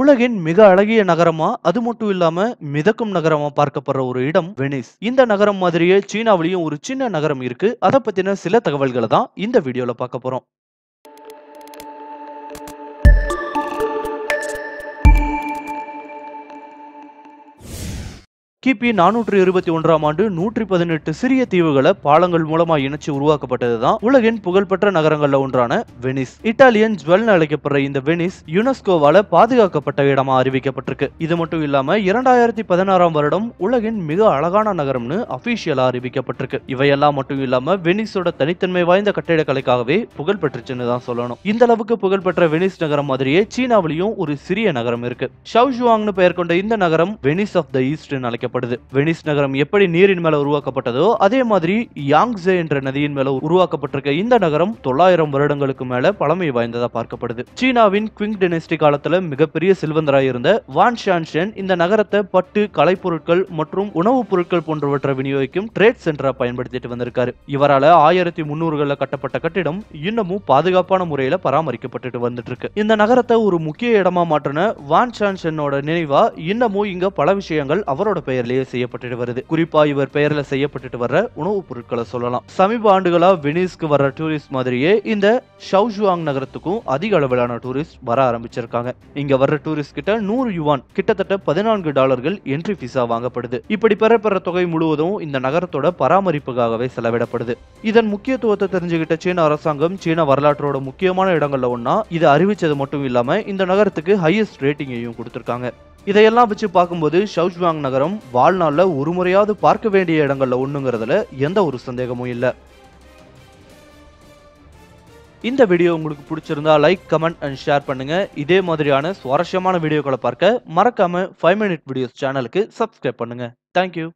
உலகின் மிக அழகிய நகரமா அது மட்டும் இல்லாம மிதக்கும் நகரமா பார்க்கப்படுற ஒரு இடம் வெனிஸ் இந்த நகரம் மாதிரியே சீனாவிலையும் ஒரு சின்ன நகரம் இருக்கு அதை பத்தின சில தகவல்களை தான் இந்த வீடியோல பார்க்க போறோம் கிபி நானூற்றி இருபத்தி ஒன்றாம் ஆண்டு நூற்றி பதினெட்டு சிறிய தீவுகளை பாலங்கள் மூலமா இணைச்சு உருவாக்கப்பட்டது தான் உலகின் புகழ்பெற்ற நகரங்கள்ல ஒன்றான வெனிஸ் இட்டாலியன் ஜுவல் அழைக்கப்படுற இந்த வெனிஸ் யுனெஸ்கோவால பாதுகாக்கப்பட்ட இடமா அறிவிக்கப்பட்டிருக்கு இது மட்டும் இல்லாம இரண்டாயிரத்தி பதினாறாம் வருடம் உலகின் மிக அழகான நகரம்னு அபிஷியலா அறிவிக்கப்பட்டிருக்கு இவையெல்லாம் மட்டும் இல்லாம வெனிஸோட தனித்தன்மை வாய்ந்த கட்டிடக்கலைக்காகவே புகழ் பெற்றுச்சுன்னு தான் சொல்லணும் இந்த அளவுக்கு புகழ்பெற்ற வெனிஸ் நகரம் மாதிரியே சீனாவிலையும் ஒரு சிறிய நகரம் இருக்கு ஷவுஷுவாங்னு பெயர் கொண்ட இந்த நகரம் வெனிஸ் ஆஃப் த ஈஸ்ட்னு அழைக்க கண்டுபிடிக்கப்படுது வெனிஸ் நகரம் எப்படி நீரின் மேல உருவாக்கப்பட்டதோ அதே மாதிரி யாங்ஸே என்ற நதியின் மேல உருவாக்கப்பட்டிருக்க இந்த நகரம் தொள்ளாயிரம் வருடங்களுக்கு மேல பழமை வாய்ந்ததா பார்க்கப்படுது சீனாவின் குவிங் டெனஸ்டி காலத்துல மிகப்பெரிய செல்வந்தராய் இருந்த வான் ஷான்ஷன் இந்த நகரத்தை பட்டு கலைப்பொருட்கள் மற்றும் உணவுப் பொருட்கள் போன்றவற்றை விநியோகிக்கும் ட்ரேட் சென்டரா பயன்படுத்திட்டு வந்திருக்காரு இவரால ஆயிரத்தி முன்னூறுகள்ல கட்டப்பட்ட கட்டிடம் இன்னமும் பாதுகாப்பான முறையில பராமரிக்கப்பட்டுட்டு வந்துட்டு இருக்கு இந்த நகரத்தை ஒரு முக்கிய இடமா மாற்றின வான் ஷான்ஷனோட நினைவா இன்னமும் இங்க பல விஷயங்கள் அவரோட பெயர் பெயர்லயே செய்யப்பட்டுட்டு வருது குறிப்பா இவர் பெயர்ல செய்யப்பட்டுட்டு வர்ற உணவுப் பொருட்களை சொல்லலாம் சமீப ஆண்டுகளா வெனிஸ்க்கு வர்ற டூரிஸ்ட் மாதிரியே இந்த ஷவுஜுவாங் நகரத்துக்கும் அதிக அளவிலான டூரிஸ்ட் வர ஆரம்பிச்சிருக்காங்க இங்க வர்ற டூரிஸ்ட் கிட்ட நூறு யுவான் கிட்டத்தட்ட பதினான்கு டாலர்கள் என்ட்ரி பீஸா வாங்கப்படுது இப்படி பெறப்பெற தொகை முழுவதும் இந்த நகரத்தோட பராமரிப்புக்காகவே செலவிடப்படுது இதன் முக்கியத்துவத்தை தெரிஞ்சுக்கிட்ட சீன அரசாங்கம் சீன வரலாற்றோட முக்கியமான இடங்கள்ல ஒன்னா இதை அறிவிச்சது மட்டும் இல்லாம இந்த நகரத்துக்கு ஹையஸ்ட் ரேட்டிங்கையும் கொடுத்திருக்காங்க இதையெல்லாம் வச்சு பார்க்கும்போது ஷவுஜ்வாங் நகரம் வாழ்நாளில் ஒரு முறையாவது பார்க்க வேண்டிய இடங்களில் ஒன்றுங்கிறதுல எந்த ஒரு சந்தேகமும் இல்லை இந்த வீடியோ உங்களுக்கு பிடிச்சிருந்தா லைக் கமெண்ட் அண்ட் ஷேர் பண்ணுங்க இதே மாதிரியான சுவாரஸ்யமான வீடியோக்களை பார்க்க மறக்காம ஃபைவ் மினிட் வீடியோஸ் சேனலுக்கு சப்ஸ்கிரைப் பண்ணுங்க தேங்க்யூ